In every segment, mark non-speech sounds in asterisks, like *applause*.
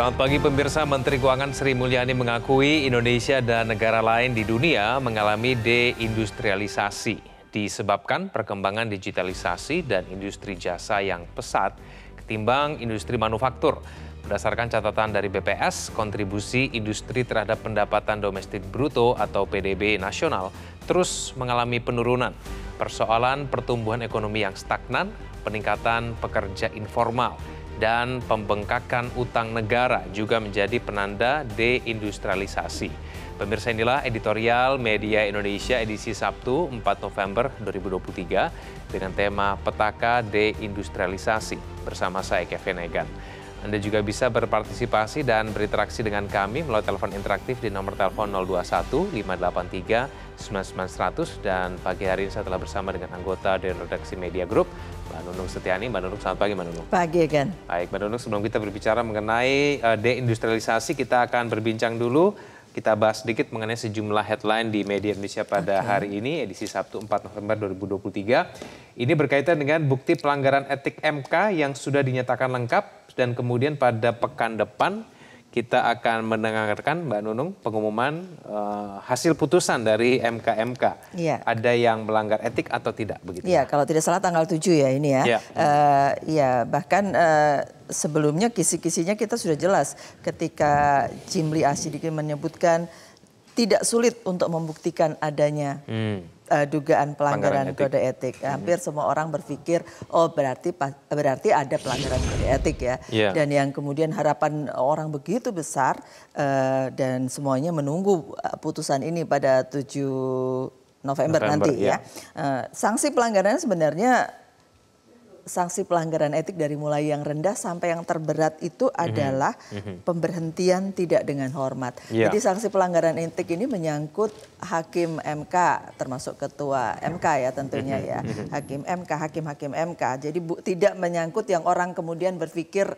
Selamat pagi pemirsa, Menteri Keuangan Sri Mulyani mengakui Indonesia dan negara lain di dunia mengalami deindustrialisasi disebabkan perkembangan digitalisasi dan industri jasa yang pesat ketimbang industri manufaktur. Berdasarkan catatan dari BPS, kontribusi industri terhadap pendapatan domestik bruto atau PDB nasional terus mengalami penurunan. Persoalan pertumbuhan ekonomi yang stagnan, peningkatan pekerja informal, dan pembengkakan utang negara juga menjadi penanda deindustrialisasi. Pemirsa inilah editorial Media Indonesia edisi Sabtu 4 November 2023 dengan tema Petaka Deindustrialisasi bersama saya Kevin Egan. Anda juga bisa berpartisipasi dan berinteraksi dengan kami melalui telepon interaktif di nomor telepon 021 583 99100 dan pagi hari ini saya telah bersama dengan anggota dari redaksi Media Group, Mbak Nunung Setiani. Mbak Nunung, selamat pagi Mbak Nunung. Pagi kan. Baik Mbak Nunung, sebelum kita berbicara mengenai uh, deindustrialisasi, kita akan berbincang dulu kita bahas sedikit mengenai sejumlah headline di media Indonesia pada okay. hari ini, edisi Sabtu 4 November 2023. Ini berkaitan dengan bukti pelanggaran etik MK yang sudah dinyatakan lengkap dan kemudian pada pekan depan kita akan mendengarkan Mbak Nunung pengumuman uh, hasil putusan dari MKMK. Ya. Ada yang melanggar etik atau tidak begitu? Iya, kalau tidak salah tanggal 7 ya ini ya. Iya, uh, ya, bahkan uh, sebelumnya kisi-kisinya kita sudah jelas ketika Jimli Asidiki menyebutkan tidak sulit untuk membuktikan adanya hmm. uh, dugaan pelanggaran kode etik. etik. Hmm. Hampir semua orang berpikir oh berarti berarti ada pelanggaran kode etik ya. Yeah. Dan yang kemudian harapan orang begitu besar uh, dan semuanya menunggu eh, putusan ini pada tujuh November, November nanti ya. ya. sanksi pelanggaran sebenarnya sanksi pelanggaran etik dari mulai yang rendah sampai yang terberat itu mhm. adalah mm-hmm. pemberhentian tidak dengan hormat. Yeah. Jadi sanksi pelanggaran etik ini menyangkut hakim MK termasuk ketua MK ya tentunya mhm. ya. Mhm. Hakim MK, hakim-hakim MK. Jadi bu, tidak menyangkut yang orang kemudian berpikir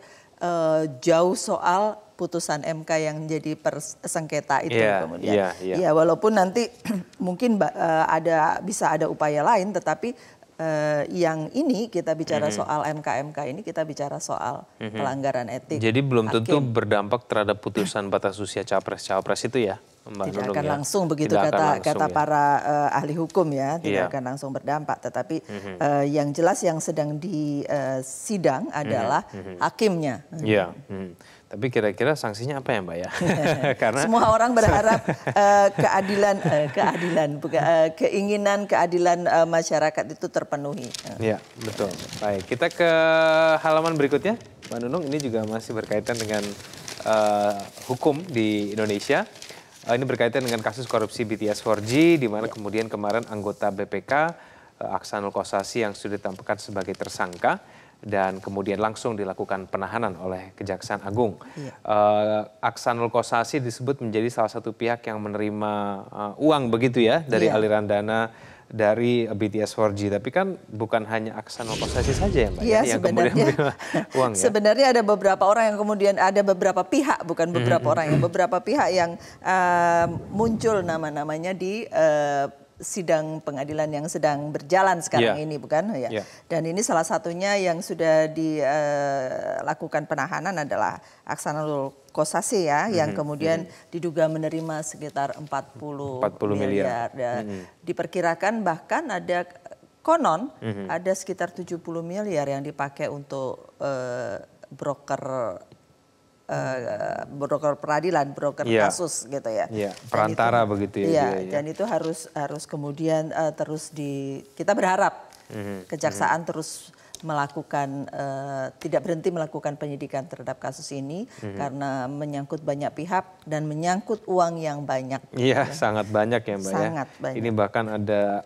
uh, jauh soal putusan MK yang jadi persengketa itu yeah, kemudian. Yeah, yeah. Ya walaupun nanti *clears throat* mungkin uh, ada bisa ada upaya lain tetapi eh, yang ini kita bicara -hmm. soal MKMK ini kita bicara soal -hmm. pelanggaran etik. Jadi belum hakim. tentu berdampak terhadap putusan batas usia capres-cawapres itu ya, Mbak Tidak Nunung, akan ya? langsung begitu tidak kata langsung, kata ya. para uh, ahli hukum ya, tidak yeah. akan langsung berdampak. Tetapi -hmm. uh, yang jelas yang sedang di uh, sidang adalah -hmm. hakimnya. Iya. Ya. -hmm. Mhm. Tapi kira-kira sanksinya apa ya Mbak ya? *laughs* Karena semua orang berharap uh, *laughs* keadilan, uh, keadilan, uh, keinginan keadilan uh, masyarakat itu terpenuhi. Iya betul. Iya, iya. Baik, kita ke halaman berikutnya, Mbak Nunung. Ini juga masih berkaitan dengan uh, hukum di Indonesia. Uh, ini berkaitan dengan kasus korupsi BTS 4G, di mana iya. kemudian kemarin anggota BPK Aksanul Kosasi yang sudah ditampilkan sebagai tersangka dan kemudian langsung dilakukan penahanan oleh Kejaksaan Agung. Iya. Uh, eh, Aksanul Kosasi disebut menjadi salah satu pihak yang menerima uh, uang begitu ya dari iya. aliran dana dari BTS 4G. Tapi kan bukan hanya Aksanul Kosasi saja ya Mbak iya, ya, yang kemudian uang ya. Sebenarnya ada beberapa orang yang kemudian ada beberapa pihak bukan beberapa orang yang beberapa pihak yang uh, muncul nama-namanya di uh, sidang pengadilan yang sedang berjalan sekarang yeah. ini bukan ya. Yeah. Dan ini salah satunya yang sudah dilakukan eh, penahanan adalah Aksanul Kosasi ya mm -hmm. yang kemudian mm -hmm. diduga menerima sekitar 40, 40 miliar. miliar. mm -hmm. diperkirakan bahkan ada konon mm -hmm. ada sekitar 70 miliar yang dipakai untuk uh, broker Eh, broker peradilan, broker yeah. kasus gitu ya. Yeah. Perantara itu, begitu ya. Iya, ya. dan itu harus harus kemudian uh, terus di kita berharap mm-hmm. kejaksaan mm-hmm. terus melakukan uh, tidak berhenti melakukan penyidikan terhadap kasus ini mm-hmm. karena menyangkut banyak pihak dan menyangkut uang yang banyak. Iya, yeah, sangat banyak ya, Mbak. Ya. Sangat ya. banyak. Ini bahkan ada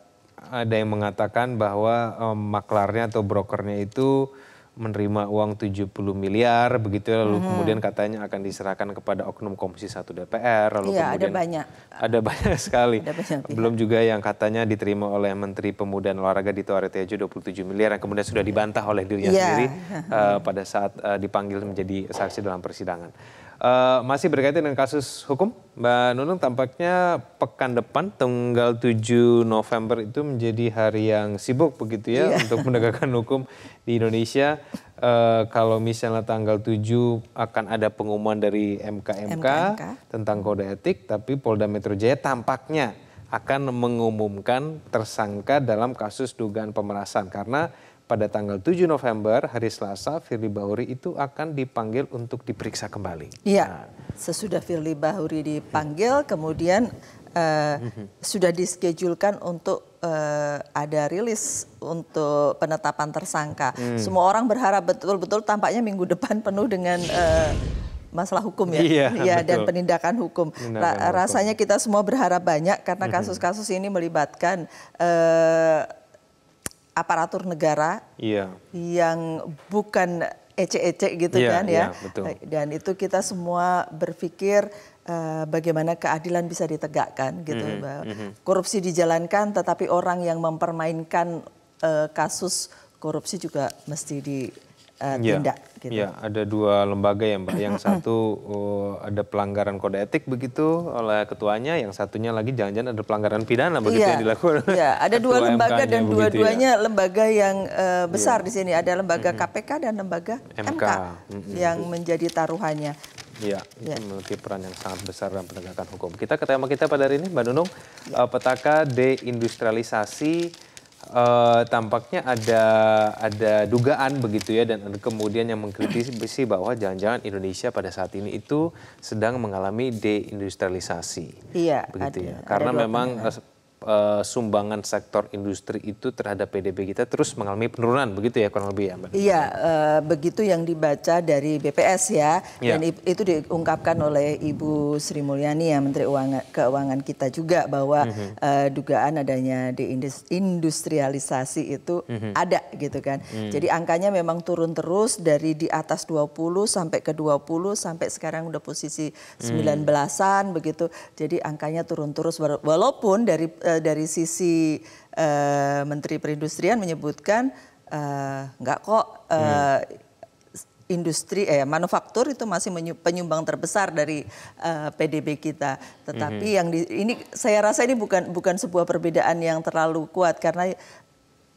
ada yang mengatakan bahwa um, maklarnya atau brokernya itu menerima uang 70 miliar begitu ya. lalu hmm. kemudian katanya akan diserahkan kepada oknum Komisi 1 DPR lalu ya, kemudian ada banyak ada banyak *laughs* sekali ada banyak, belum juga yang katanya diterima oleh Menteri Pemuda dan Olahraga di Dito Aritejo 27 miliar yang kemudian sudah iya. dibantah oleh dirinya ya. sendiri uh, *laughs* pada saat uh, dipanggil menjadi saksi dalam persidangan Uh, masih berkaitan dengan kasus hukum, Mbak Nunung tampaknya pekan depan tanggal 7 November itu menjadi hari yang sibuk begitu ya yeah. *laughs* untuk menegakkan hukum di Indonesia. Uh, kalau misalnya tanggal 7 akan ada pengumuman dari MKMK, MKMK tentang kode etik, tapi Polda Metro Jaya tampaknya akan mengumumkan tersangka dalam kasus dugaan pemerasan karena pada tanggal 7 November hari Selasa Firly Bahuri itu akan dipanggil untuk diperiksa kembali. Iya. Nah. Sesudah Firly Bahuri dipanggil kemudian uh, sudah diskejulkan untuk uh, ada rilis untuk penetapan tersangka. Hmm. Semua orang berharap betul-betul tampaknya minggu *laughs* depan penuh dengan uh, masalah hukum ya, iya, ya dan penindakan nah, hukum. Rasanya kita semua berharap banyak karena mm-hmm. kasus-kasus ini melibatkan uh, aparatur negara iya. yang bukan ecek-ecek gitu iya, kan ya. Iya, betul. Dan itu kita semua berpikir uh, bagaimana keadilan bisa ditegakkan gitu. Mm -hmm. Korupsi dijalankan tetapi orang yang mempermainkan uh, kasus korupsi juga mesti di uh, tindak. Ya, gitu. ya, ada dua lembaga ya Mbak. Yang *clears throat* satu uh, ada pelanggaran kode etik begitu oleh ketuanya, yang satunya lagi jangan-jangan ada pelanggaran pidana begitu ya, yang dilakukan. Iya, ada dua lembaga dan ya. dua-duanya ya. lembaga yang uh, besar ya. di sini. Ada lembaga -hmm. KPK dan lembaga MK, MK -hmm. yang menjadi taruhannya. Iya, ya. itu memiliki peran yang sangat besar dalam penegakan hukum. Kita ke kita pada hari ini, Mbak Nunung, ya. petaka deindustrialisasi uh, tampaknya ada ada dugaan begitu ya dan kemudian yang mengkritisi bahwa jangan-jangan Indonesia pada saat ini itu sedang mengalami deindustrialisasi. Iya. Begitu ya. ada, ya. Karena memang uh, sumbangan sektor industri itu terhadap PDB kita terus mengalami penurunan begitu ya kurang lebih ya Mbak? Iya, uh, begitu yang dibaca dari BPS ya, ya. dan itu diungkapkan oleh Ibu Sri Mulyani ya Menteri Uangan, Keuangan kita juga bahwa mm -hmm. uh, dugaan adanya industrialisasi itu mm -hmm. ada gitu kan. Mm. Jadi angkanya memang turun terus dari di atas 20 sampai ke 20 sampai sekarang udah posisi 19-an mhm. mm. begitu. Jadi angkanya turun terus walaupun dari uh, Eh, dari sisi uh, Menteri Perindustrian menyebutkan uh, eh, nggak kok uh, hmm industri eh manufaktur itu masih penyumbang terbesar dari uh, PDB kita. Tetapi -hmm. yang di, ini saya rasa ini bukan bukan sebuah perbedaan yang terlalu kuat karena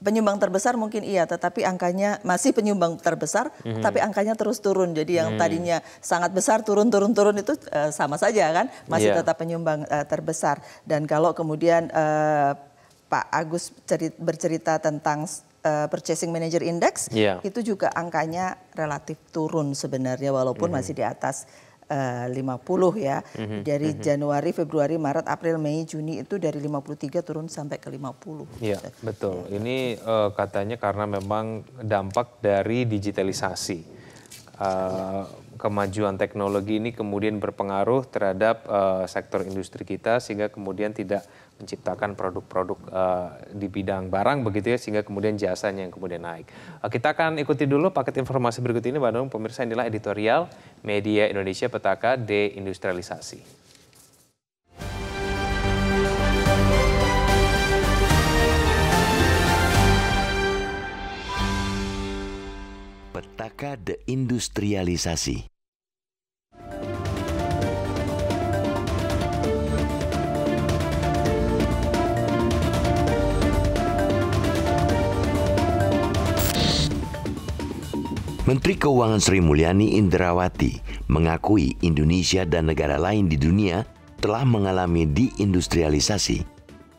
penyumbang terbesar mungkin iya, tetapi angkanya masih penyumbang terbesar, mm-hmm. tapi angkanya terus turun. Jadi yang mm. tadinya sangat besar turun-turun-turun itu uh, sama saja kan, masih yeah. tetap penyumbang uh, terbesar. Dan kalau kemudian uh, Pak Agus bercerita tentang uh, Purchasing Manager Index, yeah. itu juga angkanya relatif turun sebenarnya, walaupun mm-hmm. masih di atas 50 eh, ya. Mm-hmm. Dari mm-hmm. Januari, Februari, Maret, April, Mei, Juni itu dari 53 turun sampai ke 50. Iya, betul. Ya. Ini uh, katanya karena memang dampak dari digitalisasi. Uh, kemajuan teknologi ini kemudian berpengaruh terhadap uh, sektor industri kita sehingga kemudian tidak menciptakan produk-produk uh, di bidang barang begitu ya sehingga kemudian jasanya yang kemudian naik. Uh, kita akan ikuti dulu paket informasi berikut ini Mbak Pemirsa inilah editorial Media Indonesia Petaka Deindustrialisasi. Petaka deindustrialisasi. Menteri Keuangan Sri Mulyani Indrawati mengakui Indonesia dan negara lain di dunia telah mengalami deindustrialisasi.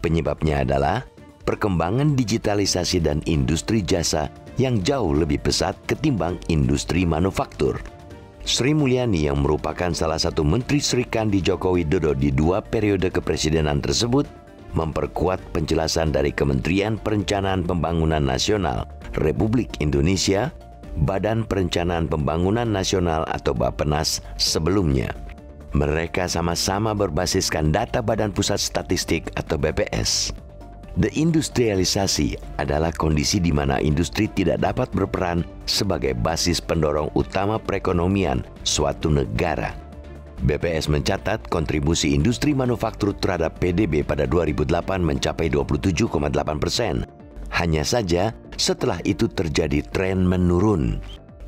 Penyebabnya adalah perkembangan digitalisasi dan industri jasa yang jauh lebih pesat ketimbang industri manufaktur. Sri Mulyani yang merupakan salah satu Menteri Sri Kandi Joko Widodo di dua periode kepresidenan tersebut memperkuat penjelasan dari Kementerian Perencanaan Pembangunan Nasional Republik Indonesia, Badan Perencanaan Pembangunan Nasional atau Bapenas sebelumnya. Mereka sama-sama berbasiskan data Badan Pusat Statistik atau BPS. Deindustrialisasi adalah kondisi di mana industri tidak dapat berperan sebagai basis pendorong utama perekonomian suatu negara. BPS mencatat kontribusi industri manufaktur terhadap PDB pada 2008 mencapai 27,8 persen. Hanya saja setelah itu terjadi tren menurun.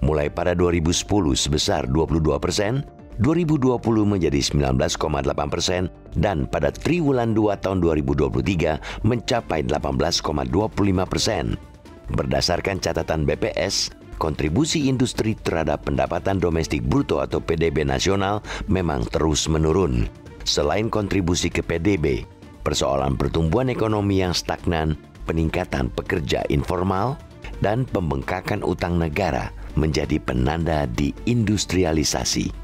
Mulai pada 2010 sebesar 22 persen, 2020 menjadi 19,8 persen dan pada triwulan 2 tahun 2023 mencapai 18,25 persen. Berdasarkan catatan BPS, kontribusi industri terhadap pendapatan domestik bruto atau PDB nasional memang terus menurun. Selain kontribusi ke PDB, persoalan pertumbuhan ekonomi yang stagnan, peningkatan pekerja informal, dan pembengkakan utang negara menjadi penanda di industrialisasi.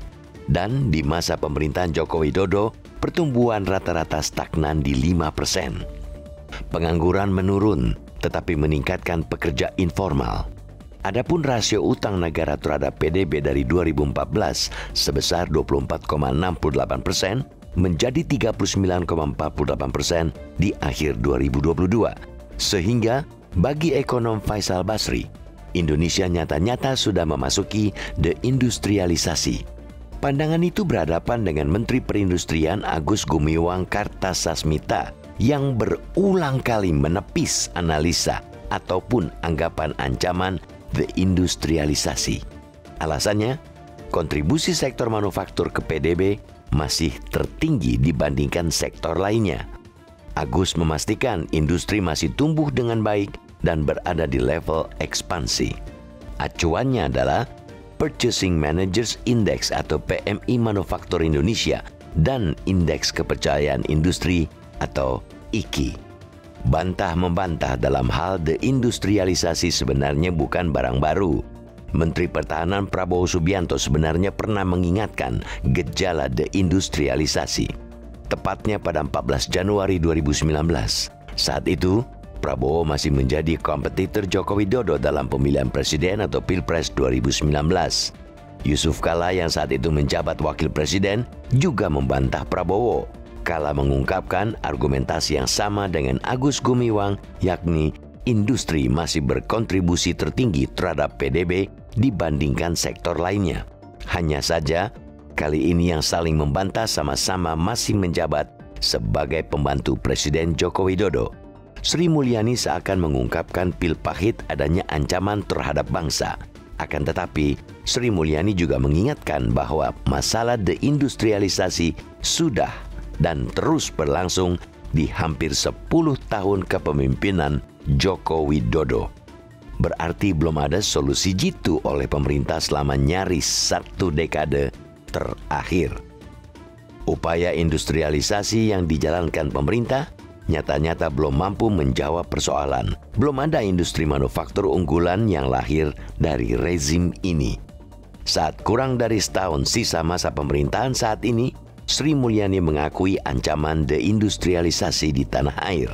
Dan di masa pemerintahan Joko Widodo, pertumbuhan rata-rata stagnan di 5 persen. Pengangguran menurun, tetapi meningkatkan pekerja informal. Adapun rasio utang negara terhadap PDB dari 2014 sebesar 24,68 persen menjadi 39,48 persen di akhir 2022. Sehingga bagi ekonom Faisal Basri, Indonesia nyata-nyata sudah memasuki deindustrialisasi Pandangan itu berhadapan dengan Menteri Perindustrian Agus Gumiwang Kartasasmita yang berulang kali menepis analisa ataupun anggapan ancaman deindustrialisasi. Alasannya, kontribusi sektor manufaktur ke PDB masih tertinggi dibandingkan sektor lainnya. Agus memastikan industri masih tumbuh dengan baik dan berada di level ekspansi. Acuannya adalah Purchasing Managers Index atau PMI Manufaktur Indonesia dan Indeks Kepercayaan Industri atau IKI. Bantah membantah dalam hal deindustrialisasi sebenarnya bukan barang baru. Menteri Pertahanan Prabowo Subianto sebenarnya pernah mengingatkan gejala deindustrialisasi. Tepatnya pada 14 Januari 2019. Saat itu, Prabowo masih menjadi kompetitor Joko Widodo dalam pemilihan presiden atau Pilpres 2019. Yusuf Kala yang saat itu menjabat wakil presiden juga membantah Prabowo. Kala mengungkapkan argumentasi yang sama dengan Agus Gumiwang yakni industri masih berkontribusi tertinggi terhadap PDB dibandingkan sektor lainnya. Hanya saja, kali ini yang saling membantah sama-sama masih menjabat sebagai pembantu Presiden Joko Widodo. Sri Mulyani seakan mengungkapkan pil pahit adanya ancaman terhadap bangsa. Akan tetapi, Sri Mulyani juga mengingatkan bahwa masalah deindustrialisasi sudah dan terus berlangsung di hampir 10 tahun kepemimpinan Joko Widodo. Berarti belum ada solusi jitu oleh pemerintah selama nyaris satu dekade terakhir. Upaya industrialisasi yang dijalankan pemerintah nyata-nyata belum mampu menjawab persoalan. Belum ada industri manufaktur unggulan yang lahir dari rezim ini. Saat kurang dari setahun sisa masa pemerintahan saat ini, Sri Mulyani mengakui ancaman deindustrialisasi di tanah air.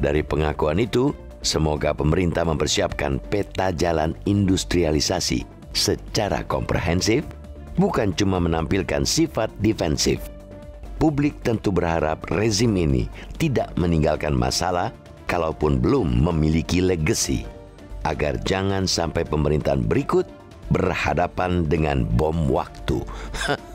Dari pengakuan itu, semoga pemerintah mempersiapkan peta jalan industrialisasi secara komprehensif, bukan cuma menampilkan sifat defensif publik tentu berharap rezim ini tidak meninggalkan masalah kalaupun belum memiliki legasi agar jangan sampai pemerintahan berikut berhadapan dengan bom waktu. *laughs*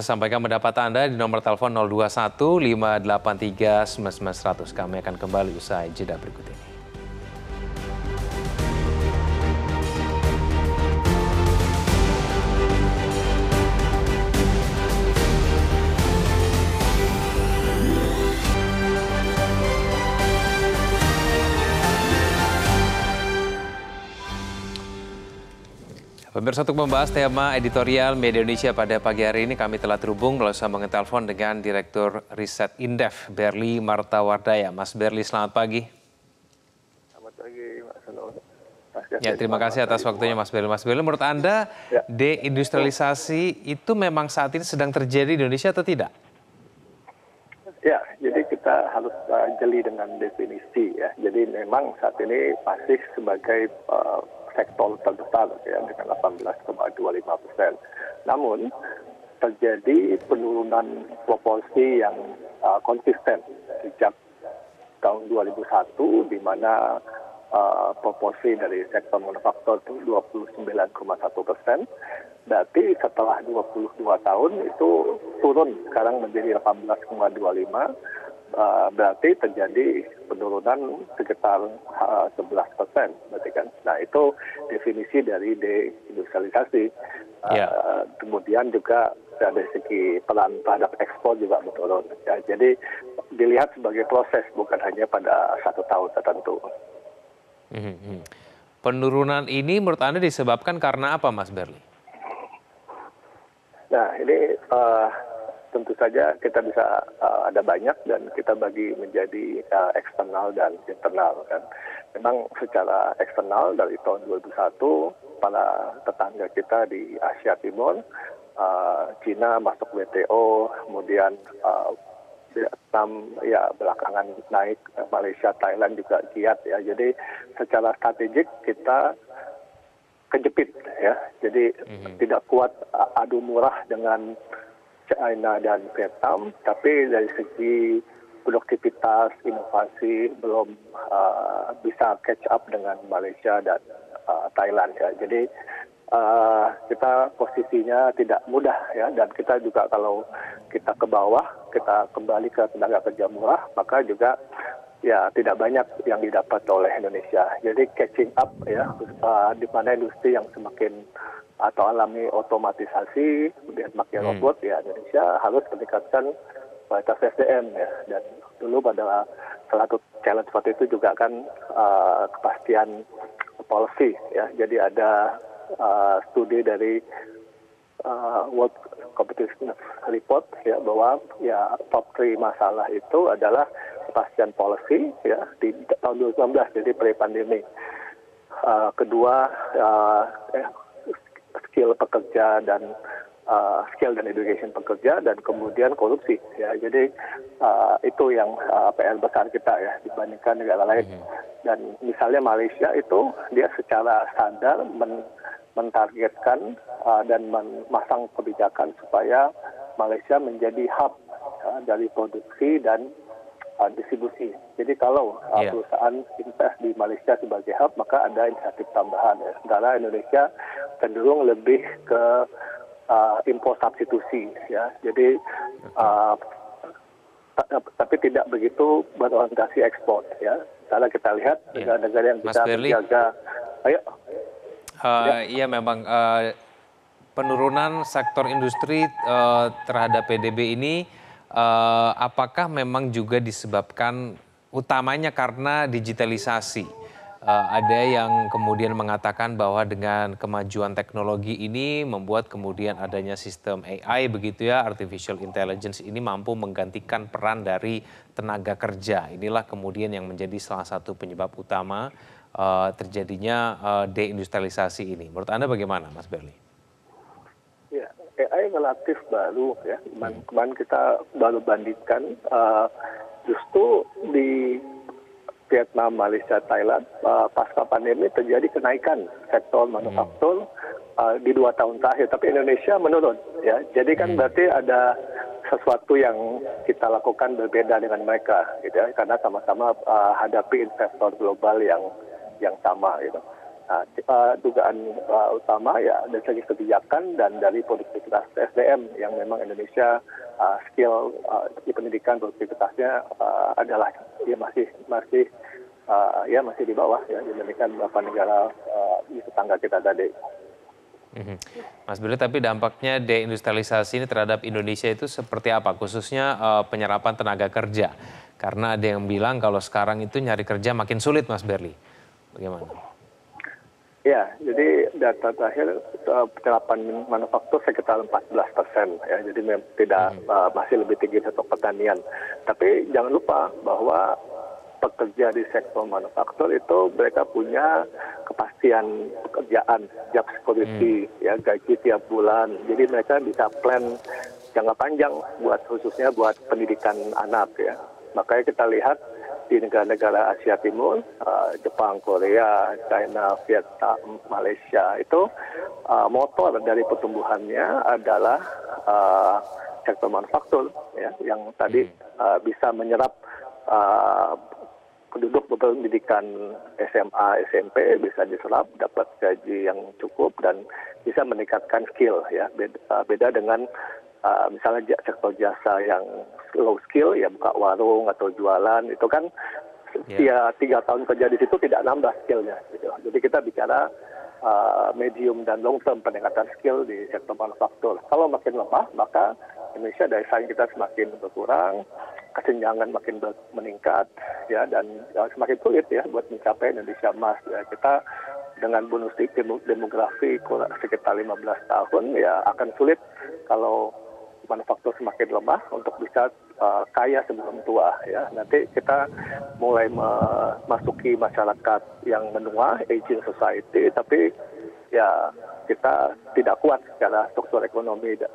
saya sampaikan pendapat Anda di nomor telepon 021 583 9900. Kami akan kembali usai jeda berikut ini. Pemirsa untuk membahas tema editorial Media Indonesia pada pagi hari ini kami telah terhubung melalui sambungan telepon dengan Direktur Riset Indef Berli Martawardaya. Mas Berli, selamat pagi. Selamat pagi, Mas Ya, terima kasih atas waktunya Mas Berli. Mas Berli, menurut Anda ya. deindustrialisasi itu memang saat ini sedang terjadi di Indonesia atau tidak? Ya, jadi kita harus eh, jeli dengan definisi ya. Jadi memang saat ini masih sebagai uh, sektor terbesar ya dengan 18,25 persen. Namun terjadi penurunan proporsi yang uh, konsisten sejak tahun 2001 di mana uh, proporsi dari sektor manufaktur itu 29,1 persen. Berarti setelah 22 tahun itu turun sekarang menjadi 18,25 Eh, berarti terjadi penurunan sekitar 11 eh, persen, berarti kan. Nah itu definisi dari deindustrialisasi. Yeah. Uh, ya. kemudian juga dari segi pelan terhadap ekspor juga menurun. Ya, jadi dilihat sebagai proses bukan hanya pada satu tahun tertentu. Mm -hmm. Penurunan ini menurut anda disebabkan karena apa, Mas Berli? Nah ini uh, tentu saja kita bisa uh, ada banyak dan kita bagi menjadi uh, eksternal dan internal kan. Memang secara eksternal dari tahun 2001 para tetangga kita di Asia Timur, uh, Cina masuk WTO, kemudian uh, Vietnam ya belakangan naik, Malaysia, Thailand juga giat ya. Jadi secara strategik kita kejepit ya. Jadi mm -hmm. tidak kuat adu murah dengan china dan vietnam tapi dari segi produktivitas inovasi belum uh, bisa catch up dengan malaysia dan uh, thailand ya jadi uh, kita posisinya tidak mudah ya dan kita juga kalau kita ke bawah kita kembali ke tenaga kerja murah maka juga ya tidak banyak yang didapat oleh Indonesia. Jadi catching up ya uh, di mana industri yang semakin atau alami otomatisasi, kemudian pakai hmm. robot ya Indonesia harus meningkatkan kualitas SDM ya. Dan dulu pada salah satu challenge waktu itu juga kan uh, kepastian policy ya. Jadi ada uh, studi dari uh, World Competition Report ya bahwa ya top 3 masalah itu adalah kepastian policy ya di tahun 2019 jadi pre pandemi. Uh, kedua uh, eh, skill pekerja dan uh, skill dan education pekerja dan kemudian korupsi ya jadi uh, itu yang uh, PR besar kita ya dibandingkan negara lain mhm. dan misalnya Malaysia itu dia secara standar men mentargetkan uh, dan memasang kebijakan supaya Malaysia menjadi hub uh, dari produksi dan Uh, distribusi. Jadi kalau yeah. Uh, iya. perusahaan invest di Malaysia sebagai hub, maka ada insentif tambahan. Ya. Sementara Indonesia cenderung lebih ke uh, impor substitusi, ya. Jadi uh, tapi tidak begitu berorientasi ekspor, ya. Karena kita lihat iya. negara-negara yeah. yang bisa menjaga, ayo. Uh, ya. Iya memang uh, penurunan sektor industri uh, terhadap PDB ini uh, apakah memang juga disebabkan utamanya karena digitalisasi? Uh, ada yang kemudian mengatakan bahwa dengan kemajuan teknologi ini membuat kemudian adanya sistem AI begitu ya, artificial intelligence ini mampu menggantikan peran dari tenaga kerja. Inilah kemudian yang menjadi salah satu penyebab utama uh, terjadinya uh, deindustrialisasi ini. Menurut Anda bagaimana Mas Berli? saya relatif baru ya. Cuman, hmm. cuman kita baru bandingkan uh, justru di Vietnam, Malaysia, Thailand uh, pasca pandemi terjadi kenaikan sektor hmm. manufaktur uh, di dua tahun terakhir, tapi Indonesia menurun ya. Jadi kan hmm. berarti ada sesuatu yang kita lakukan berbeda dengan mereka gitu ya, karena sama-sama uh, hadapi investor global yang yang sama gitu. Ah, ah, dugaan ah, utama ya dari segi kebijakan dan dari produktivitas sdm yang memang indonesia skill di pendidikan produktivitasnya adalah ya masih masih ya masih di bawah ya dibandingkan beberapa negara di tetangga kita tadi. Mhm. Mas Billy, tapi dampaknya deindustrialisasi ini terhadap Indonesia itu seperti apa? Khususnya uh, penyerapan tenaga kerja. Karena ada yang bilang kalau sekarang itu nyari kerja makin sulit, Mas Berli. Bagaimana? ya jadi data terakhir penerapan eh, manufaktur sekitar empat belas persen ya jadi tidak hmm. eh, masih lebih tinggi sektor pertanian tapi jangan lupa bahwa pekerja di sektor manufaktur itu mereka punya kepastian pekerjaan, job security, hmm. ya gaji tiap bulan. Jadi mereka bisa plan jangka panjang buat khususnya buat pendidikan anak ya. Makanya kita lihat di negara-negara Asia Timur, uh, Jepang, Korea, China, Vietnam, Malaysia itu uh, motor dari pertumbuhannya adalah uh, sektor manufaktur ya yang tadi hmm. uh, bisa menyerap uh, penduduk berpendidikan SMA, SMP bisa diserap, dapat gaji yang cukup dan bisa meningkatkan skill ya. Beda, uh, beda dengan uh, misalnya sektor jasa yang low skill ya buka warung atau jualan itu kan yeah. Ya tiga tahun kerja di situ tidak nambah skillnya gitu. jadi kita bicara uh, medium dan long term peningkatan skill di sektor manufaktur kalau makin lemah maka Indonesia daya saing kita semakin berkurang kesenjangan makin ber meningkat ya dan ya, semakin sulit ya buat mencapai Indonesia emas ya, kita dengan bonus demografi kurang sekitar 15 tahun ya akan sulit kalau manufaktur semakin lemah untuk bisa uh, kaya sebelum tua ya nanti kita mulai memasuki masyarakat yang menua aging society tapi ya kita tidak kuat secara struktur ekonomi dan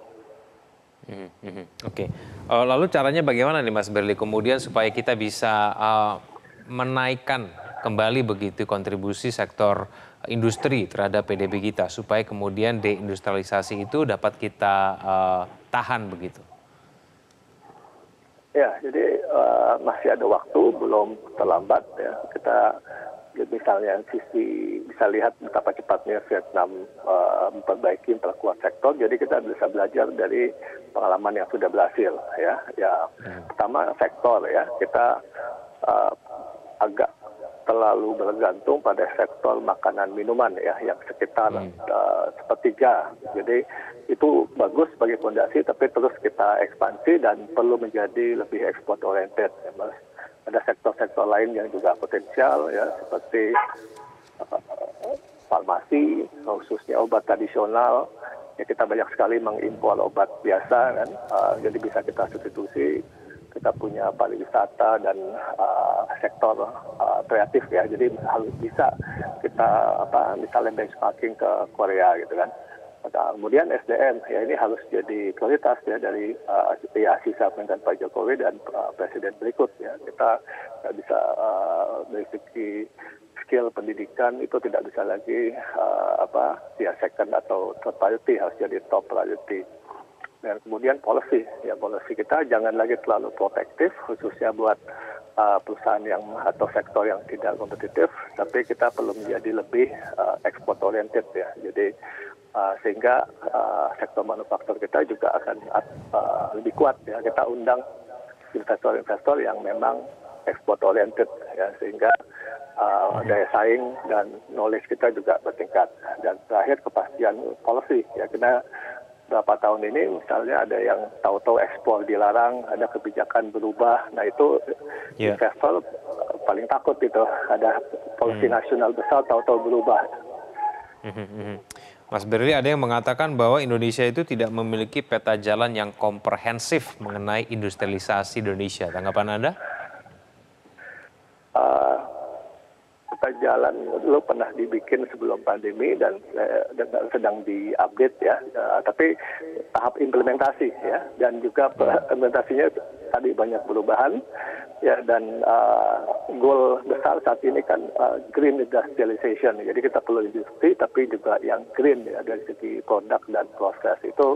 hmm, hmm, hmm. Oke, okay. uh, lalu caranya bagaimana nih Mas Berli kemudian supaya kita bisa uh, menaikkan kembali begitu kontribusi sektor industri terhadap PDB kita supaya kemudian deindustrialisasi itu dapat kita uh, tahan begitu? Ya, jadi uh, masih ada waktu, belum terlambat ya. Kita ya, misalnya sisi bisa lihat betapa cepatnya Vietnam uh, memperbaiki perkuat sektor. Jadi kita bisa belajar dari pengalaman yang sudah berhasil ya. Ya, hmm. pertama sektor ya. Kita uh, agak terlalu bergantung pada sektor makanan minuman ya yang sekitar hmm. uh, sepertiga. Jadi itu bagus sebagai fondasi tapi terus kita ekspansi dan perlu menjadi lebih ekspor oriented ya Ada sektor-sektor lain yang juga potensial ya seperti uh, farmasi khususnya obat tradisional ya kita banyak sekali mengimpor obat biasa kan uh, jadi bisa kita substitusi kita punya pariwisata dan uh, sektor uh, kreatif ya jadi harus bisa kita apa misalnya benchmarking ke Korea gitu kan nah, kemudian SDM ya ini harus jadi prioritas ya dari uh, ya sisa pemerintahan Pak Jokowi dan uh, presiden berikut ya kita nggak bisa uh, skill pendidikan itu tidak bisa lagi uh, apa ya second atau third priority harus jadi top priority dan kemudian policy ya policy kita jangan lagi terlalu protektif khususnya buat uh, perusahaan yang atau sektor yang tidak kompetitif tapi kita perlu menjadi lebih uh, export oriented ya jadi uh, sehingga uh, sektor manufaktur kita juga akan uh, lebih kuat ya kita undang investor-investor yang memang ekspor oriented ya sehingga uh, daya saing dan knowledge kita juga bertingkat dan terakhir kepastian policy ya karena berapa tahun ini misalnya ada yang tahu-tahu ekspor dilarang, ada kebijakan berubah. Nah itu yeah. investor paling takut gitu. Ada polisi hmm. nasional besar tahu-tahu berubah. Hmm, hmm, hmm. Mas Berli ada yang mengatakan bahwa Indonesia itu tidak memiliki peta jalan yang komprehensif mengenai industrialisasi Indonesia. Tanggapan Anda? Eh, peta jalan lo pernah dibikin sebelum pandemi dan, eh, sedang diupdate ya. Eh, tapi tahap implementasi ya dan juga implementasinya tadi banyak perubahan ya dan uh, goal besar saat ini kan uh, green industrialization. Jadi kita perlu industri tapi juga yang green ya dari segi produk dan proses itu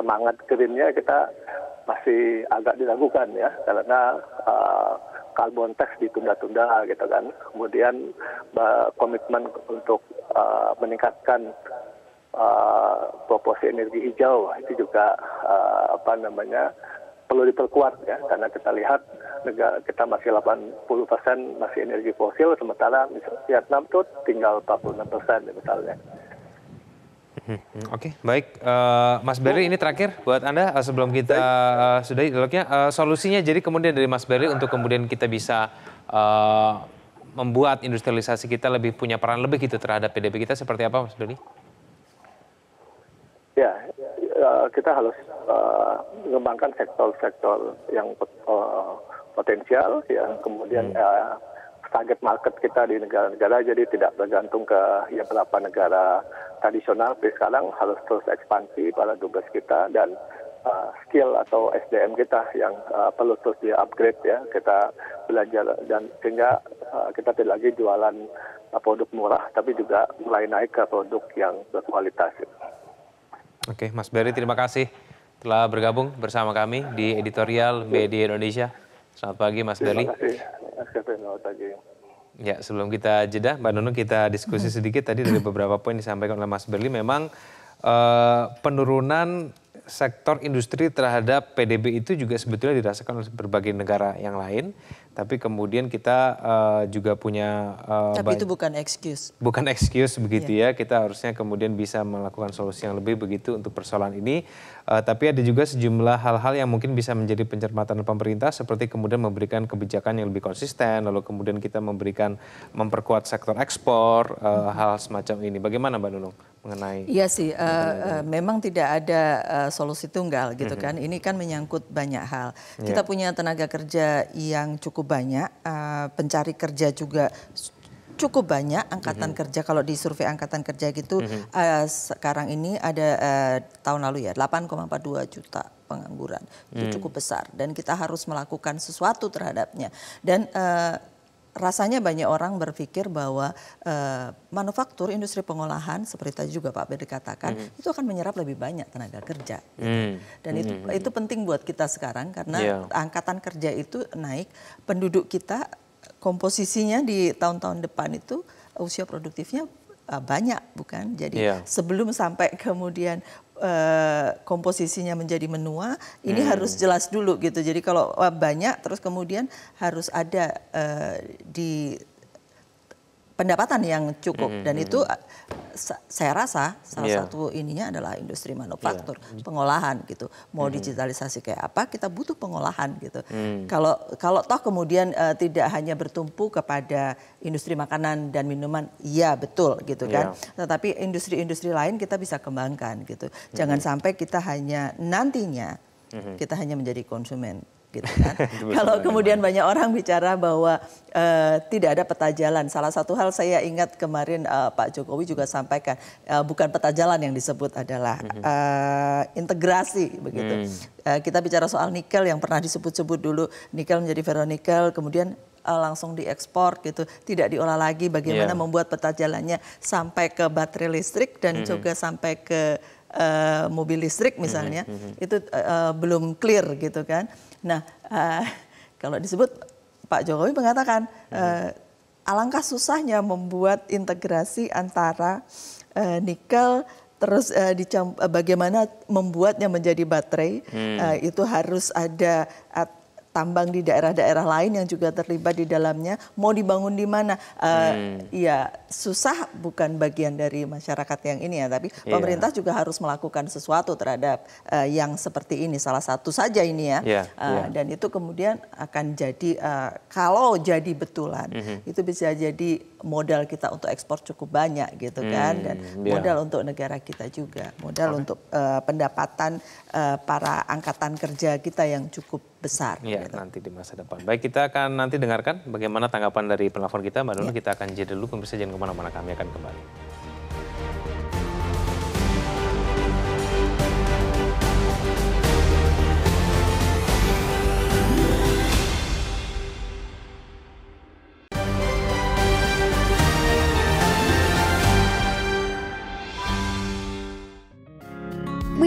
semangat greennya kita masih agak diragukan ya karena uh, carbon tax ditunda tunda gitu kan kemudian eh, komitmen untuk uh, meningkatkan uh, proporsi energi hijau itu juga uh, apa namanya perlu diperkuat ya karena kita lihat negara kita masih 80 persen masih energi fosil sementara Vietnam tuh tinggal 46 persen misalnya. Mm-hmm. Oke, okay, baik. Uh, Mas Berry ini terakhir buat Anda uh, sebelum kita uh, sudahi dialognya. Uh, solusinya jadi kemudian dari Mas Berry untuk kemudian kita bisa uh, membuat industrialisasi kita lebih punya peran lebih gitu terhadap PDB kita seperti apa Mas Berry? Ya, kita harus uh, mengembangkan sektor-sektor yang uh, potensial ya, kemudian hmm. uh, target market kita di negara-negara jadi tidak bergantung ke ya berapa negara tradisional tapi sekarang harus terus ekspansi para dubes kita dan uh, skill atau SDM kita yang uh, perlu terus di upgrade ya kita belajar dan sehingga uh, kita tidak lagi jualan uh, produk murah tapi juga mulai naik ke produk yang berkualitas. Oke, Mas Beri terima kasih telah bergabung bersama kami di editorial Media Indonesia. Selamat pagi Mas Beri. Terima kasih. Terima kasih. Ya, sebelum kita jeda, Mbak Nunu kita diskusi sedikit tadi dari beberapa poin disampaikan oleh Mas Berli. Memang eh, penurunan sektor industri terhadap PDB itu juga sebetulnya dirasakan oleh berbagai negara yang lain. Tapi kemudian kita uh, juga punya... uh, Tapi itu bukan excuse. Bukan excuse begitu yeah. ya. Kita harusnya kemudian bisa melakukan solusi yang lebih begitu untuk persoalan ini. Uh, tapi ada juga sejumlah hal-hal yang mungkin bisa menjadi pencermatan pemerintah seperti kemudian memberikan kebijakan yang lebih konsisten, lalu kemudian kita memberikan memperkuat sektor ekspor, uh, hal semacam ini. Bagaimana Mbak Nunung mengenai? Iya sih, uh, memang tidak ada uh, solusi tunggal gitu mm kan. Ini kan menyangkut banyak hal. Kita yeah. punya tenaga kerja yang cukup banyak, uh, pencari kerja juga cukup banyak angkatan mm -hmm. kerja kalau di survei angkatan kerja gitu mm -hmm. uh, sekarang ini ada uh, tahun lalu ya 8,42 juta pengangguran mm. itu hmm. cukup besar dan kita harus melakukan sesuatu terhadapnya dan uh, rasanya banyak orang berpikir bahwa uh, manufaktur industri pengolahan seperti tadi juga Pak Beri katakan mm. itu akan menyerap lebih banyak tenaga kerja mm. dan mm. itu hmm. itu penting buat kita sekarang karena yeah. angkatan kerja itu naik penduduk kita komposisinya di tahun-tahun depan itu usia produktifnya uh, banyak bukan? Jadi yeah. sebelum sampai kemudian Uh, komposisinya menjadi menua ini hmm. harus jelas dulu gitu jadi kalau eh, banyak terus kemudian harus ada uh, di pendapatan yang cukup mm -hmm. dan itu eh, saya rasa salah yeah. satu ininya adalah industri manufaktur yeah. pengolahan gitu mau mm -hmm. digitalisasi kayak apa kita butuh pengolahan gitu mm. kalau kalau toh kemudian uh, tidak hanya bertumpu kepada industri makanan dan minuman iya betul gitu kan yeah. tetapi industri-industri lain kita bisa kembangkan gitu jangan mm -hmm. sampai kita hanya nantinya mm -hmm. kita hanya menjadi konsumen gitu kan. *laughs* Kalau kemudian banyak orang bicara bahwa uh, tidak ada peta jalan. Salah satu hal saya ingat kemarin uh, Pak Jokowi juga sampaikan uh, bukan peta jalan yang disebut adalah uh, integrasi begitu. Hmm. Uh, kita bicara soal nikel yang pernah disebut-sebut dulu nikel menjadi veronikel kemudian langsung diekspor gitu, tidak diolah lagi. Bagaimana yeah. membuat peta jalannya sampai ke baterai listrik dan -hmm. juga sampai ke uh, mobil listrik misalnya, mm -hmm. itu uh, belum clear gitu kan. Nah, uh, *laughs* kalau disebut Pak Jokowi mengatakan uh, alangkah susahnya membuat integrasi antara uh, nikel terus uh, dicamp- bagaimana membuatnya menjadi baterai hmm. uh, itu harus ada uh, tambang di daerah-daerah lain yang juga terlibat di dalamnya mau dibangun di mana uh, hmm. ya susah bukan bagian dari masyarakat yang ini ya tapi yeah. pemerintah juga harus melakukan sesuatu terhadap uh, yang seperti ini salah satu saja ini ya yeah. Uh, yeah. dan itu kemudian akan jadi uh, kalau jadi betulan mm -hmm. itu bisa jadi modal kita untuk ekspor cukup banyak gitu kan dan hmm, iya. modal untuk negara kita juga modal okay. untuk uh, pendapatan uh, para angkatan kerja kita yang cukup besar. Iya gitu. nanti di masa depan. Baik kita akan nanti dengarkan bagaimana tanggapan dari penelpon kita, mbak Nuna iya. Yeah. Kita akan jeda dulu pemirsa jangan kemana-mana kami akan kembali.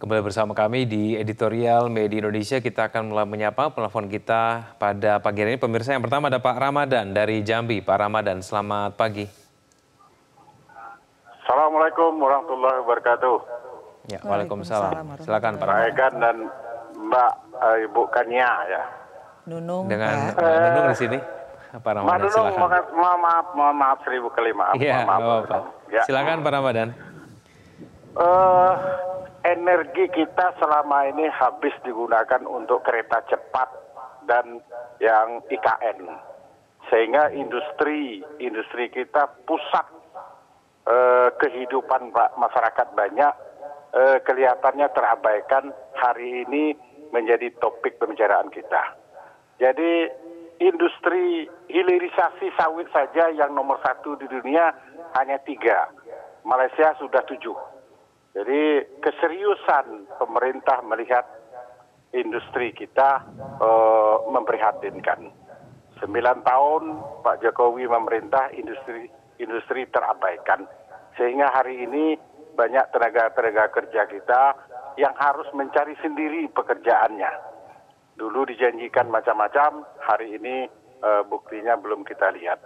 Kembali bersama kami di editorial Media Indonesia, kita akan mulai menyapa penelpon kita pada pagi hari ini. Pemirsa yang pertama ada Pak Ramadan dari Jambi. Pak Ramadan, selamat pagi. Assalamualaikum warahmatullahi wabarakatuh. Ya, waalaikumsalam. Silakan Pak Ramadan. dan Mbak uh, Ibu Kania ya. Nunung. Dengan eh. Nunung di sini. Pak Ramadan, Nunung, silakan. Mohon maaf, mohon maaf seribu kali maaf. Ya, maaf, maaf. Ya. Silakan Pak Ramadan. Uh, energi kita selama ini habis digunakan untuk kereta cepat dan yang IKN. Sehingga industri industri kita pusat eh, kehidupan masyarakat banyak eh, kelihatannya terabaikan hari ini menjadi topik pembicaraan kita. Jadi industri hilirisasi sawit saja yang nomor satu di dunia hanya tiga. Malaysia sudah tujuh jadi keseriusan pemerintah melihat industri kita eh, memprihatinkan. Sembilan tahun Pak Jokowi memerintah industri industri terabaikan sehingga hari ini banyak tenaga-tenaga kerja kita yang harus mencari sendiri pekerjaannya. Dulu dijanjikan macam-macam, hari ini uh, buktinya belum kita lihat.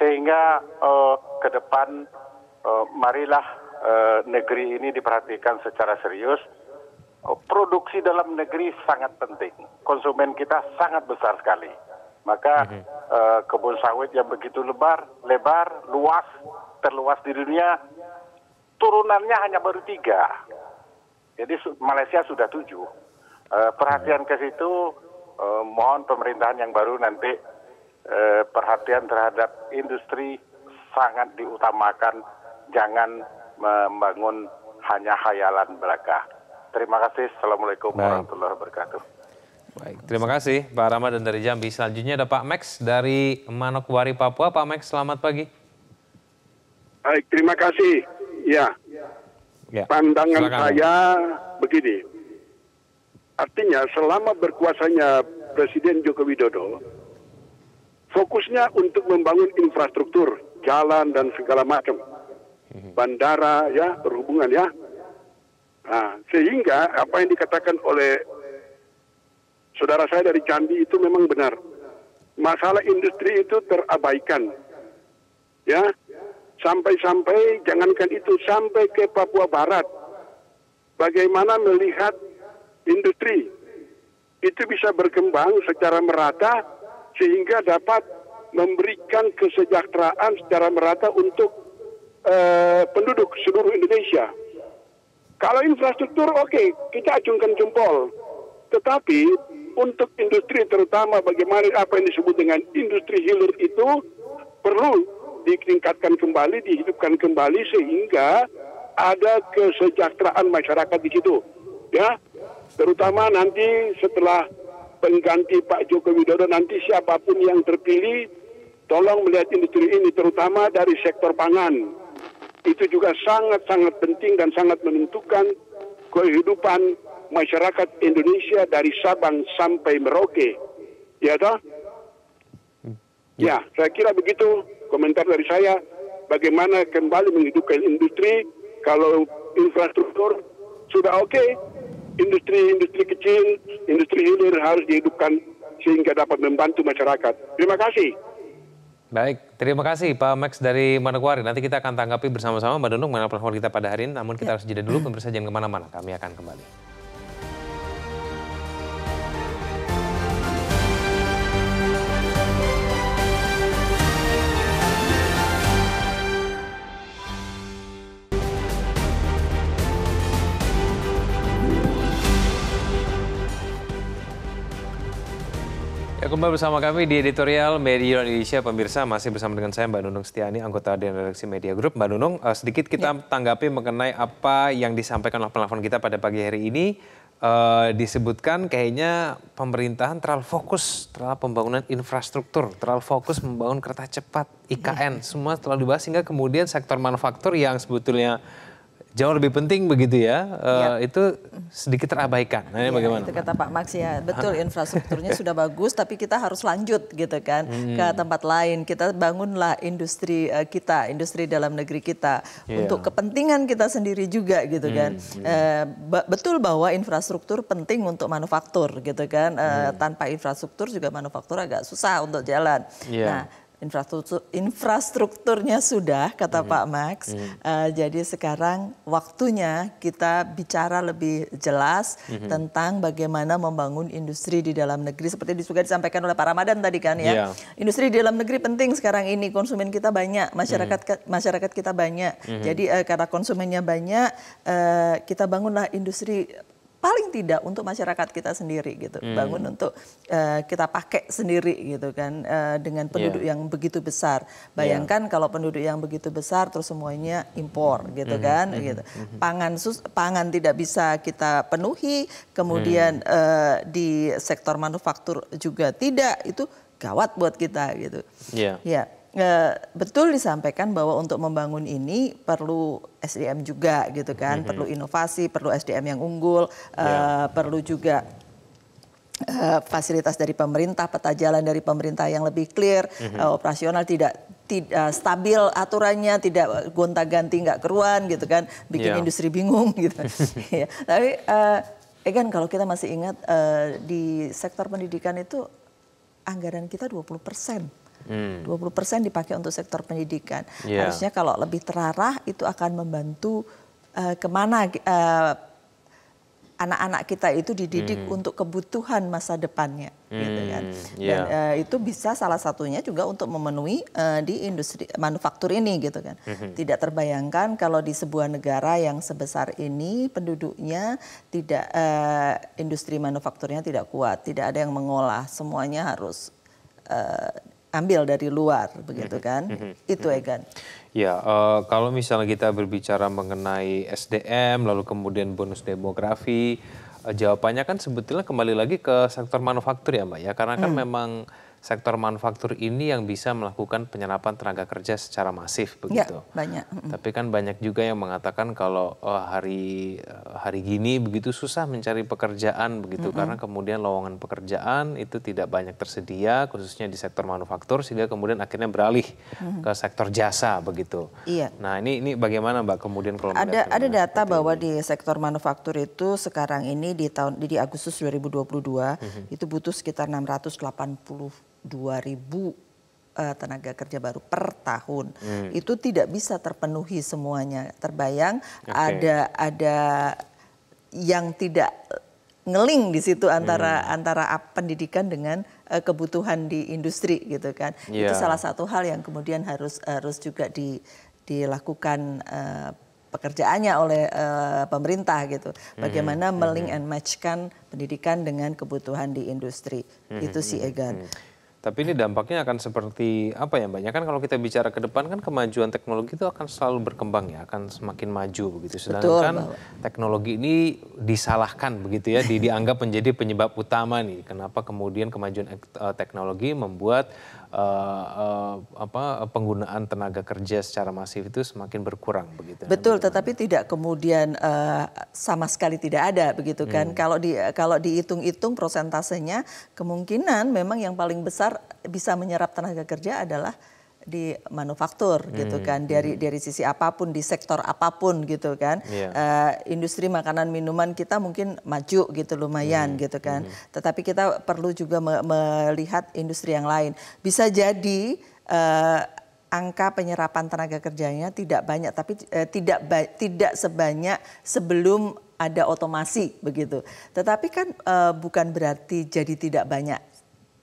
Sehingga uh, ke depan uh, marilah Eh, negeri ini diperhatikan secara serius. Oh, produksi dalam negeri sangat penting. Konsumen kita sangat besar sekali. Maka mm-hmm. uh, kebun sawit yang begitu lebar, lebar, luas, terluas di dunia, turunannya hanya baru tiga. Jadi Malaysia sudah tujuh. Uh, perhatian ke situ, uh, mohon pemerintahan yang baru nanti uh, perhatian terhadap industri sangat diutamakan. Jangan membangun hanya khayalan belaka. Terima kasih. Assalamualaikum Baik. warahmatullahi wabarakatuh. Baik, terima kasih Pak dan dari Jambi. Selanjutnya ada Pak Max dari Manokwari, Papua. Pak Max, selamat pagi. Baik, terima kasih. Ya, ya. pandangan Silakan. saya begini. Artinya selama berkuasanya Presiden Joko Widodo, fokusnya untuk membangun infrastruktur, jalan dan segala macam bandara ya berhubungan ya. Nah, sehingga apa yang dikatakan oleh saudara saya dari Candi itu memang benar. Masalah industri itu terabaikan. Ya. Sampai-sampai jangankan itu sampai ke Papua Barat. Bagaimana melihat industri itu bisa berkembang secara merata sehingga dapat memberikan kesejahteraan secara merata untuk Eh, penduduk seluruh Indonesia. Kalau infrastruktur oke, okay, kita acungkan jempol. Tetapi untuk industri terutama bagaimana apa yang disebut dengan industri hilir itu perlu ditingkatkan kembali, dihidupkan kembali sehingga ada kesejahteraan masyarakat di situ. Ya, terutama nanti setelah pengganti Pak Joko Widodo nanti siapapun yang terpilih tolong melihat industri ini terutama dari sektor pangan itu juga sangat-sangat penting dan sangat menentukan kehidupan masyarakat Indonesia dari Sabang sampai Merauke. Ya toh? Hmm. Ya, saya kira begitu komentar dari saya bagaimana kembali menghidupkan industri kalau infrastruktur sudah oke, okay, industri-industri kecil, industri hilir harus dihidupkan sehingga dapat membantu masyarakat. Terima kasih. Baik, terima kasih Pak Max dari Manokwari. Nanti kita akan tanggapi bersama-sama Mbak Nunung mengenai platform kita pada hari ini. Namun kita ya. harus jeda dulu, pemirsa jangan kemana-mana. Kami akan kembali. kembali bersama kami di editorial Media Indonesia. Pemirsa masih bersama dengan saya Mbak Nunung Setiani, anggota dan redaksi Media Group. Mbak Nunung, uh, sedikit ya. kita ya. tanggapi mengenai apa yang disampaikan oleh pelafon kita pada pagi hari ini. Uh, disebutkan kayaknya pemerintahan terlalu fokus terhadap pembangunan infrastruktur, terlalu fokus membangun kereta cepat, IKN, ya. semua terlalu dibahas sehingga kemudian sektor manufaktur yang sebetulnya jauh lebih penting begitu ya, ya. Uh, itu sedikit terabaikan. Nah, ya, bagaimana? Itu kata Pak Max ya, betul ah. infrastrukturnya sudah *laughs* bagus, tapi kita harus lanjut gitu kan hmm. ke tempat lain. Kita bangunlah industri eh, kita, industri dalam negeri kita yeah. untuk kepentingan kita sendiri juga gitu hmm. kan. Hmm. Iya. Eh, betul bahwa infrastruktur penting untuk manufaktur gitu kan. Uh, hmm. Tanpa infrastruktur juga manufaktur agak susah untuk jalan. Yeah. Nah infrastruktur infrastrukturnya sudah kata hmm. Pak Max. Hmm. Uh, jadi sekarang waktunya kita bicara lebih jelas hmm. tentang bagaimana membangun industri di dalam negeri seperti juga disampaikan oleh Pak Ramadan tadi kan ya. Yeah. Industri di dalam negeri penting sekarang ini konsumen kita banyak, masyarakat hmm. masyarakat kita banyak. Hmm. Jadi uh, eh, karena konsumennya banyak, uh, kita bangunlah industri paling tidak untuk masyarakat kita sendiri gitu hmm. bangun untuk uh, kita pakai sendiri gitu kan uh, dengan penduduk yeah. yang begitu besar bayangkan yeah. kalau penduduk yang begitu besar terus semuanya impor gitu mm hmm. kan mm hmm. gitu, kan, hmm. gitu. Hmm. Hmm. pangan sus pangan tidak bisa kita penuhi kemudian mm. uh, di sektor manufaktur juga tidak itu gawat buat kita gitu ya yeah. yeah. Eh, betul disampaikan bahwa untuk membangun ini perlu SDM juga gitu kan, mm -hmm. perlu inovasi, perlu SDM yang unggul, yeah. uh, ya. perlu juga Uh, fasilitas dari pemerintah, peta jalan dari pemerintah yang lebih clear, mm -hmm. uh, operasional tidak tidak stabil aturannya, tidak gonta-ganti nggak keruan gitu kan, bikin yeah. industri bingung *laughs* gitu. Iya. Tapi uh, kan kalau kita masih ingat uh, di sektor pendidikan itu anggaran kita 20 persen Hmm. 20% dipakai untuk sektor pendidikan. Yeah. Harusnya kalau lebih terarah itu akan membantu uh, kemana anak eh, anak-anak kita itu dididik hmm. untuk kebutuhan masa depannya, hmm. gitu kan. Hmm, iya. Dan uh, itu bisa salah satunya juga untuk memenuhi uh, di industri manufaktur ini, gitu kan. Hmm. Tidak terbayangkan kalau di sebuah negara yang sebesar ini penduduknya tidak uh, industri manufakturnya tidak kuat, tidak ada yang mengolah, semuanya harus ambil dari luar begitu mhm. kan mhm. Mhm. itu Egan ya uh, kalau misalnya kita berbicara mengenai SDM lalu kemudian bonus demografi uh, jawabannya kan sebetulnya kembali lagi ke sektor manufaktur ya mbak ya karena kan hmm. memang sektor manufaktur ini yang bisa melakukan penyerapan tenaga kerja secara masif ya, begitu. Ya, banyak. Tapi kan banyak juga yang mengatakan kalau oh, hari eh, hari gini begitu susah mencari pekerjaan begitu mm -hmm. karena kemudian lowongan pekerjaan itu tidak banyak tersedia khususnya di sektor manufaktur sehingga kemudian akhirnya beralih mm -hmm. ke sektor jasa begitu. Iya. Nah, ini ini bagaimana Mbak kemudian kalau Ada ada data bahwa ini? di sektor manufaktur itu sekarang ini di tahun di Agustus 2022 mm -hmm. itu butuh sekitar 680 2000 uh, eh, tenaga kerja baru per tahun hmm. itu tidak bisa terpenuhi semuanya terbayang okay. ada ada yang tidak ngeling di situ antara hmm. antara pendidikan dengan uh, kebutuhan di industri gitu kan yeah. itu iya. salah satu hal yang kemudian harus harus juga di dilakukan uh, pekerjaannya oleh uh, pemerintah gitu. Hmm. Bagaimana hmm, meling hmm. and matchkan pendidikan dengan kebutuhan di industri. Hmm. itu si Egan. Hmm. Tapi ini dampaknya akan seperti apa ya Mbak? Ya, kan kalau kita bicara ke depan kan kemajuan teknologi itu akan selalu berkembang ya, akan semakin maju begitu. Sedangkan Betul, teknologi ini disalahkan begitu ya, dianggap menjadi penyebab utama nih. Kenapa kemudian kemajuan eh, teknologi membuat uh, uh, apa penggunaan tenaga kerja secara masif itu semakin berkurang begitu. Betul, tetapi tidak kemudian uh, sama sekali tidak ada begitu kan. Hmm. Kalau di kalau dihitung-hitung prosentasenya kemungkinan memang yang paling besar bisa menyerap tenaga kerja adalah di manufaktur hmm. gitu kan hmm. dari hmm. dari sisi apapun di sektor apapun gitu kan yeah. Iya. uh, industri makanan minuman kita mungkin maju gitu lumayan hmm. gitu kan hmm. tetapi kita perlu juga me melihat industri yang lain bisa jadi uh, angka penyerapan tenaga kerjanya tidak banyak tapi uh, tidak ba tidak sebanyak sebelum ada otomasi begitu tetapi kan uh, bukan berarti jadi tidak banyak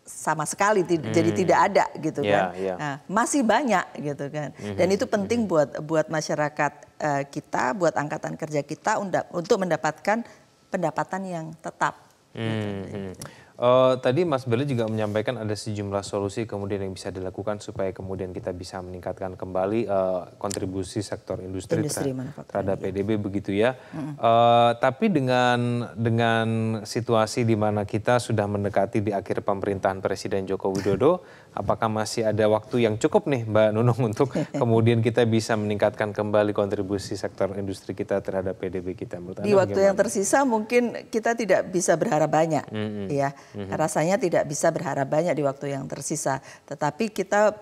sama sekali hmm. jadi tidak ada gitu yeah, kan yeah. Nah, masih banyak gitu kan mm-hmm. dan itu penting hmm. buat buat masyarakat uh, kita buat angkatan kerja kita untuk mendapatkan pendapatan yang tetap mm-hmm. gitu. Hmm, hmm. Uh, tadi Mas Beli juga menyampaikan ada sejumlah solusi kemudian yang bisa dilakukan supaya kemudian kita bisa meningkatkan kembali uh, kontribusi sektor industri, industri terhadap iya. PDB begitu ya. Mm -hmm. uh, tapi dengan dengan situasi di mana kita sudah mendekati di akhir pemerintahan Presiden Joko Widodo apakah masih ada waktu yang cukup nih Mbak Nunung *laughs* untuk *laughs* kemudian kita bisa meningkatkan kembali kontribusi sektor industri kita terhadap PDB kita menurut Di waktu yang tersisa mungkin kita tidak bisa berharap banyak mm -hmm. ya. Mm -hmm. Rasanya tidak bisa berharap banyak di waktu yang tersisa, tetapi kita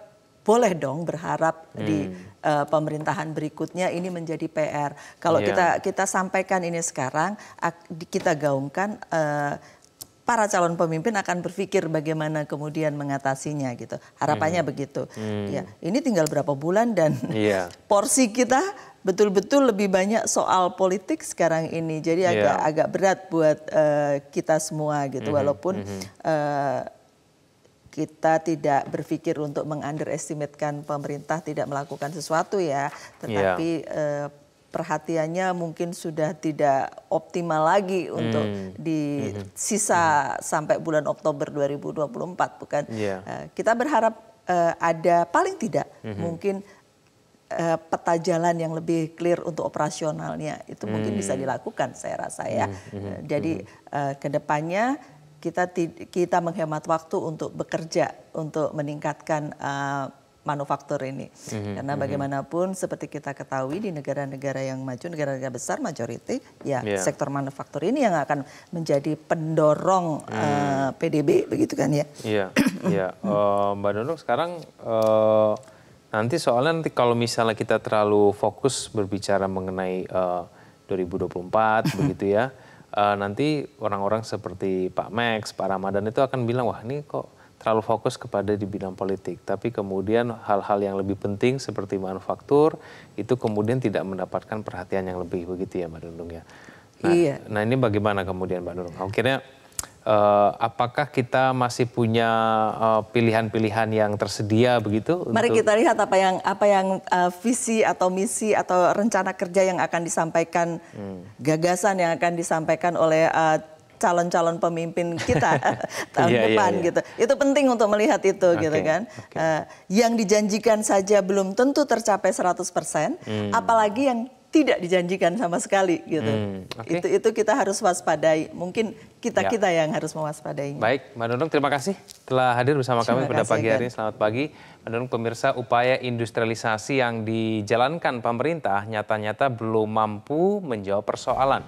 boleh dong berharap hmm. di uh, pemerintahan berikutnya ini menjadi PR. Kalau yeah. kita kita sampaikan ini sekarang kita gaungkan uh, para calon pemimpin akan berpikir bagaimana kemudian mengatasinya gitu. Harapannya hmm. begitu. Hmm. Ya, ini tinggal berapa bulan dan yeah. *laughs* porsi kita betul-betul lebih banyak soal politik sekarang ini. Jadi iya. agak yeah. agak berat buat uh, kita semua gitu. -hmm. Walaupun -hmm. uh, kita tidak berpikir untuk meng-underestimate-kan pemerintah tidak melakukan sesuatu ya, iya. tetapi yeah. uh, perhatiannya mungkin sudah tidak optimal lagi hmm. untuk hmm. di hmm. sisa hmm. sampai bulan Oktober 2024 bukan yeah. Iya. kita berharap uh, ada paling tidak hmm. mungkin uh, peta jalan yang lebih clear untuk operasionalnya itu hmm. mungkin bisa dilakukan saya rasa ya Hmm. Uh, jadi uh, kedepannya kita kita menghemat waktu untuk bekerja untuk meningkatkan uh, manufaktur ini. Mm-hmm. Karena mhm. bagaimanapun seperti kita ketahui di negara-negara yang maju, negara-negara besar majority ya yeah. sektor manufaktur ini yang akan menjadi pendorong mm. uh, eh, PDB begitu kan ya. Iya. *clears throat* Iya. Eh, Mbak Nunung sekarang uh, nanti soalnya nanti kalau misalnya kita terlalu fokus berbicara mengenai uh, 2024 *laughs* begitu ya. Uh, nanti orang-orang seperti Pak Max, Pak Ramadan itu akan bilang wah ini kok terlalu fokus kepada di bidang politik, tapi kemudian hal-hal yang lebih penting seperti manufaktur itu kemudian tidak mendapatkan perhatian yang lebih begitu ya Mbak Nunung ya. Nah, iya. nah ini bagaimana kemudian Mbak Nunung? Akhirnya uh, apakah kita masih punya eh, pilihan-pilihan uh, yang tersedia begitu? Mari untuk... kita lihat apa yang apa yang uh, visi atau misi atau rencana kerja yang akan disampaikan, hmm. gagasan yang akan disampaikan oleh uh, calon-calon pemimpin kita *laughs* iya, *laughs* tahun yeah, iya. depan yeah, yeah. gitu. Itu penting untuk melihat itu okay, gitu kan. Okay. Uh, eh, yang dijanjikan saja belum tentu tercapai 100%, hmm. apalagi yang tidak dijanjikan sama sekali gitu. Hmm, okay. Itu itu kita harus waspadai. Mungkin kita ya. kita yang harus mewaspadainya. Baik, Mbak Nunung terima kasih telah hadir bersama terima kami pada pagi hari ini. Selamat pagi. Mbak pemirsa upaya industrialisasi yang dijalankan pemerintah nyata-nyata belum mampu menjawab persoalan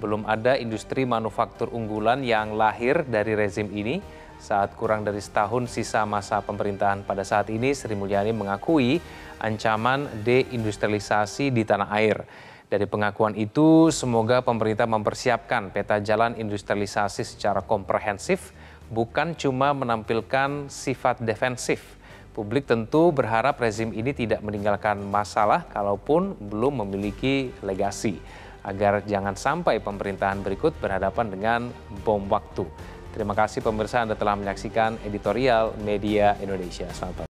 belum ada industri manufaktur unggulan yang lahir dari rezim ini. Saat kurang dari setahun sisa masa pemerintahan pada saat ini, Sri Mulyani mengakui ancaman deindustrialisasi di tanah air. Dari pengakuan itu, semoga pemerintah mempersiapkan peta jalan industrialisasi secara komprehensif, bukan cuma menampilkan sifat defensif. Publik tentu berharap rezim ini tidak meninggalkan masalah, kalaupun belum memiliki legasi agar jangan sampai pemerintahan berikut berhadapan dengan bom waktu. Terima kasih pemirsa Anda telah menyaksikan editorial Media Indonesia. Selamat